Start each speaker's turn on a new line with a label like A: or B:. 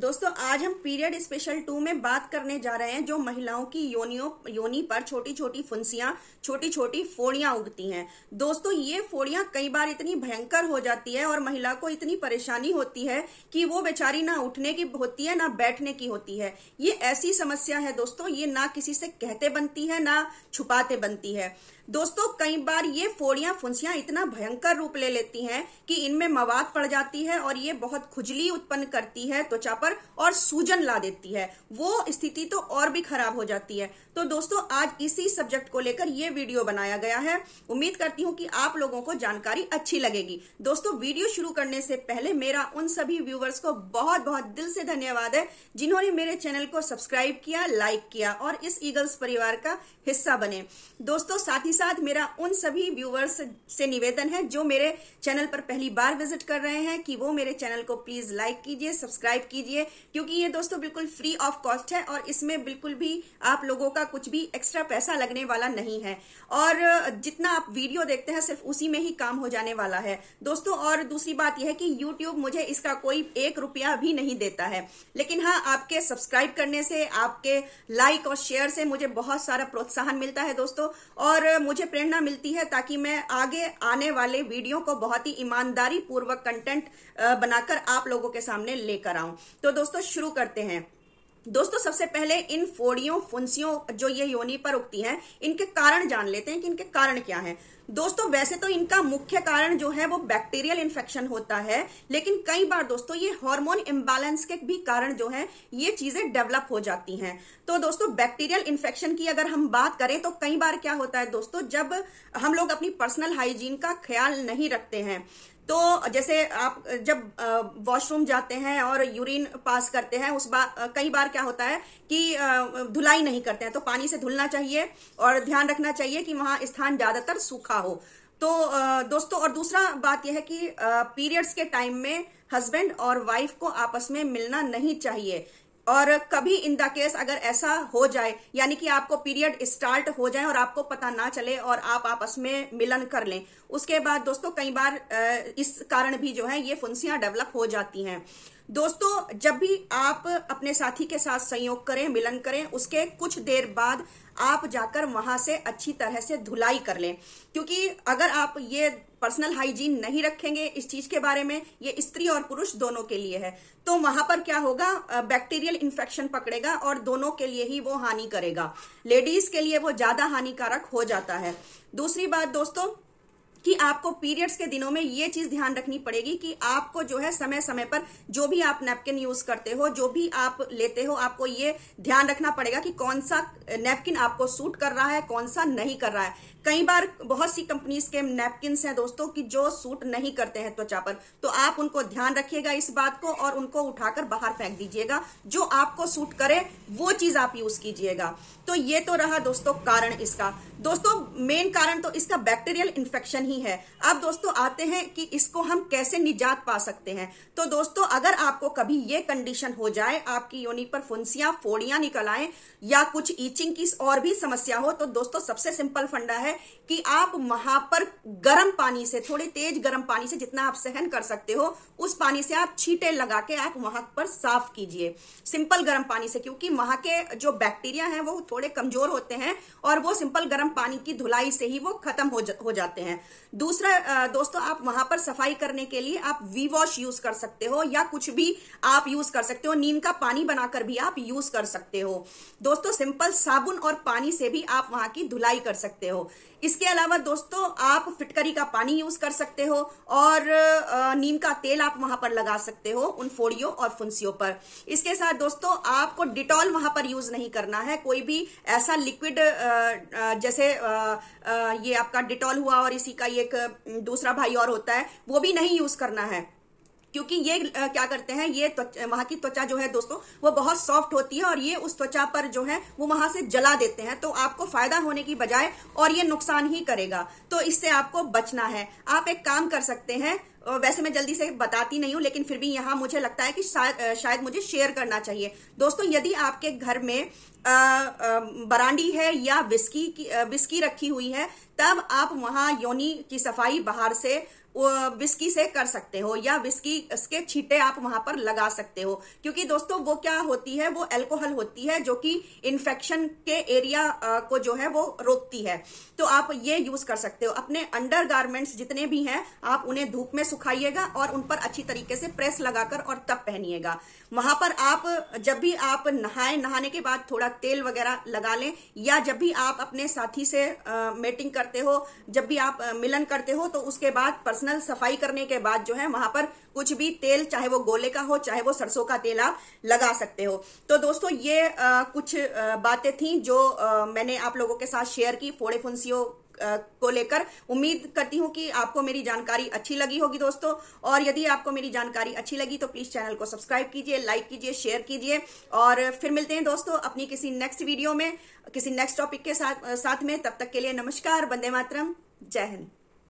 A: दोस्तों आज हम पीरियड स्पेशल टू में बात करने जा रहे हैं जो महिलाओं की योनियों योनी पर छोटी छोटी फुंसियां छोटी छोटी फोड़ियां उगती हैं दोस्तों ये फोड़ियां कई बार इतनी भयंकर हो जाती है और महिला को इतनी परेशानी होती है कि वो बेचारी ना उठने की होती है ना बैठने की होती है ये ऐसी समस्या है दोस्तों ये ना किसी से कहते बनती है ना छुपाते बनती है दोस्तों कई बार ये फोड़ियां फुंसियां इतना भयंकर रूप ले लेती हैं कि इनमें मवाद पड़ जाती है और ये बहुत खुजली उत्पन्न करती है त्वचा पर पर और सूजन ला देती है वो स्थिति तो और भी खराब हो जाती है तो दोस्तों आज इसी सब्जेक्ट को लेकर ये वीडियो बनाया गया है उम्मीद करती हूँ कि आप लोगों को जानकारी अच्छी लगेगी दोस्तों वीडियो शुरू करने से पहले मेरा उन सभी व्यूवर्स को बहुत बहुत दिल से धन्यवाद है जिन्होंने मेरे चैनल को सब्सक्राइब किया लाइक किया और इस ईगल्स परिवार का हिस्सा बने दोस्तों साथ ही साथ मेरा उन सभी व्यूवर्स से निवेदन है जो मेरे चैनल पर पहली बार विजिट कर रहे हैं कि वो मेरे चैनल को प्लीज लाइक कीजिए सब्सक्राइब कीजिए लीजिए क्योंकि ये दोस्तों बिल्कुल फ्री ऑफ कॉस्ट है और इसमें बिल्कुल भी आप लोगों का कुछ भी एक्स्ट्रा पैसा लगने वाला नहीं है और जितना आप वीडियो देखते हैं सिर्फ उसी में ही काम हो जाने वाला है दोस्तों और दूसरी बात यह है कि यूट्यूब मुझे इसका कोई एक रुपया भी नहीं देता है लेकिन हाँ आपके सब्सक्राइब करने से आपके लाइक और शेयर से मुझे बहुत सारा प्रोत्साहन मिलता है दोस्तों और मुझे प्रेरणा मिलती है ताकि मैं आगे आने वाले वीडियो को बहुत ही ईमानदारी पूर्वक कंटेंट बनाकर आप लोगों के सामने लेकर आऊं तो दोस्तों शुरू करते हैं दोस्तों सबसे पहले इन फोड़ियों फुंसियों जो ये योनि पर उगती हैं इनके कारण जान लेते हैं कि इनके कारण क्या है दोस्तों वैसे तो इनका मुख्य कारण जो है वो बैक्टीरियल इन्फेक्शन होता है लेकिन कई बार दोस्तों ये हार्मोन इम्बैलेंस के भी कारण जो है ये चीजें डेवलप हो जाती हैं तो दोस्तों बैक्टीरियल इन्फेक्शन की अगर हम बात करें तो कई बार क्या होता है दोस्तों जब हम लोग अपनी पर्सनल हाइजीन का ख्याल नहीं रखते हैं तो जैसे आप जब वॉशरूम जाते हैं और यूरिन पास करते हैं उस बार कई बार क्या होता है कि धुलाई नहीं करते हैं तो पानी से धुलना चाहिए और ध्यान रखना चाहिए कि वहां स्थान ज्यादातर सूखा हो तो दोस्तों और दूसरा बात यह है कि पीरियड्स के टाइम में हस्बैंड और वाइफ को आपस में मिलना नहीं चाहिए और कभी इन द केस अगर ऐसा हो जाए यानी कि आपको पीरियड स्टार्ट हो जाए और आपको पता ना चले और आप आपस में मिलन कर लें उसके बाद दोस्तों कई बार इस कारण भी जो है ये फुंसियां डेवलप हो जाती हैं दोस्तों जब भी आप अपने साथी के साथ संयोग करें मिलन करें उसके कुछ देर बाद आप जाकर वहां से अच्छी तरह से धुलाई कर लें क्योंकि अगर आप ये पर्सनल हाइजीन नहीं रखेंगे इस चीज के बारे में ये स्त्री और पुरुष दोनों के लिए है तो वहां पर क्या होगा बैक्टीरियल इन्फेक्शन पकड़ेगा और दोनों के लिए ही वो हानि करेगा लेडीज के लिए वो ज्यादा हानिकारक हो जाता है दूसरी बात दोस्तों कि आपको पीरियड्स के दिनों में ये चीज ध्यान रखनी पड़ेगी कि आपको जो है समय समय पर जो भी आप नैपकिन यूज करते हो जो भी आप लेते हो आपको ये ध्यान रखना पड़ेगा कि कौन सा नेपकिन आपको सूट कर रहा है कौन सा नहीं कर रहा है कई बार बहुत सी कंपनीज के नेपकिन हैं दोस्तों की जो सूट नहीं करते हैं त्वचा पर तो आप उनको ध्यान रखिएगा इस बात को और उनको उठाकर बाहर फेंक दीजिएगा जो आपको सूट करे वो चीज आप यूज कीजिएगा तो ये तो रहा दोस्तों कारण इसका दोस्तों मेन कारण तो इसका बैक्टीरियल इन्फेक्शन नहीं है अब दोस्तों आते हैं कि इसको हम कैसे निजात पा सकते हैं तो दोस्तों अगर आपको कभी ये कंडीशन हो जाए आपकी योनि पर फुंसियां फोड़ियां निकल आए या कुछ ईचिंग की और भी समस्या हो तो दोस्तों सबसे सिंपल फंडा है कि आप वहां पर गर्म पानी से थोड़े तेज गर्म पानी से जितना आप सहन कर सकते हो उस पानी से आप छीटे लगा के आप वहां पर साफ कीजिए सिंपल गर्म पानी से क्योंकि वहां के जो बैक्टीरिया है वो थोड़े कमजोर होते हैं और वो सिंपल गर्म पानी की धुलाई से ही वो खत्म हो जाते हैं दूसरा दोस्तों आप वहां पर सफाई करने के लिए आप वी वॉश यूज कर सकते हो या कुछ भी आप यूज कर सकते हो नीम का पानी बनाकर भी आप यूज कर सकते हो दोस्तों सिंपल साबुन और पानी से भी आप वहां की धुलाई कर सकते हो इसके अलावा दोस्तों आप फिटकरी का पानी यूज कर सकते हो और नीम का तेल आप वहां पर लगा सकते हो उन फोड़ियों और फुंसियों पर इसके साथ दोस्तों आपको डिटॉल वहां पर यूज नहीं करना है कोई भी ऐसा लिक्विड जैसे ये आपका डिटॉल हुआ और इसी का का एक दूसरा भाई और होता है वो भी नहीं यूज करना है क्योंकि ये क्या करते हैं ये वहां की त्वचा जो है दोस्तों वो बहुत सॉफ्ट होती है और ये उस त्वचा पर जो है वो वहां से जला देते हैं तो आपको फायदा होने की बजाय और ये नुकसान ही करेगा तो इससे आपको बचना है आप एक काम कर सकते हैं वैसे मैं जल्दी से बताती नहीं हूं लेकिन फिर भी यहां मुझे लगता है कि शायद शायद मुझे शेयर करना चाहिए दोस्तों यदि आपके घर में बरांडी है या विस्की की विस्की रखी हुई है तब आप वहां योनि की सफाई बाहर से विस्की से कर सकते हो या विस्की के छींटे आप वहां पर लगा सकते हो क्योंकि दोस्तों वो क्या होती है वो एल्कोहल होती है जो कि इन्फेक्शन के एरिया को जो है वो रोकती है तो आप ये यूज कर सकते हो अपने अंडर गारमेंट्स जितने भी हैं आप उन्हें धूप में सुखाइएगा और उन पर अच्छी तरीके से प्रेस लगाकर और तब पहनिएगा वहां पर आप जब भी आप नहाए नहाने के बाद थोड़ा तेल वगैरह लगा लें या जब भी आप अपने साथी से मेटिंग कर करते हो जब भी आप मिलन करते हो तो उसके बाद पर्सनल सफाई करने के बाद जो है वहां पर कुछ भी तेल चाहे वो गोले का हो चाहे वो सरसों का तेल आप लगा सकते हो तो दोस्तों ये आ, कुछ बातें थी जो आ, मैंने आप लोगों के साथ शेयर की फोड़े फुंसियों को लेकर उम्मीद करती हूं कि आपको मेरी जानकारी अच्छी लगी होगी दोस्तों और यदि आपको मेरी जानकारी अच्छी लगी तो प्लीज चैनल को सब्सक्राइब कीजिए लाइक कीजिए शेयर कीजिए और फिर मिलते हैं दोस्तों अपनी किसी नेक्स्ट वीडियो में किसी नेक्स्ट टॉपिक के साथ साथ में तब तक के लिए नमस्कार बंदे मातरम जय हिंद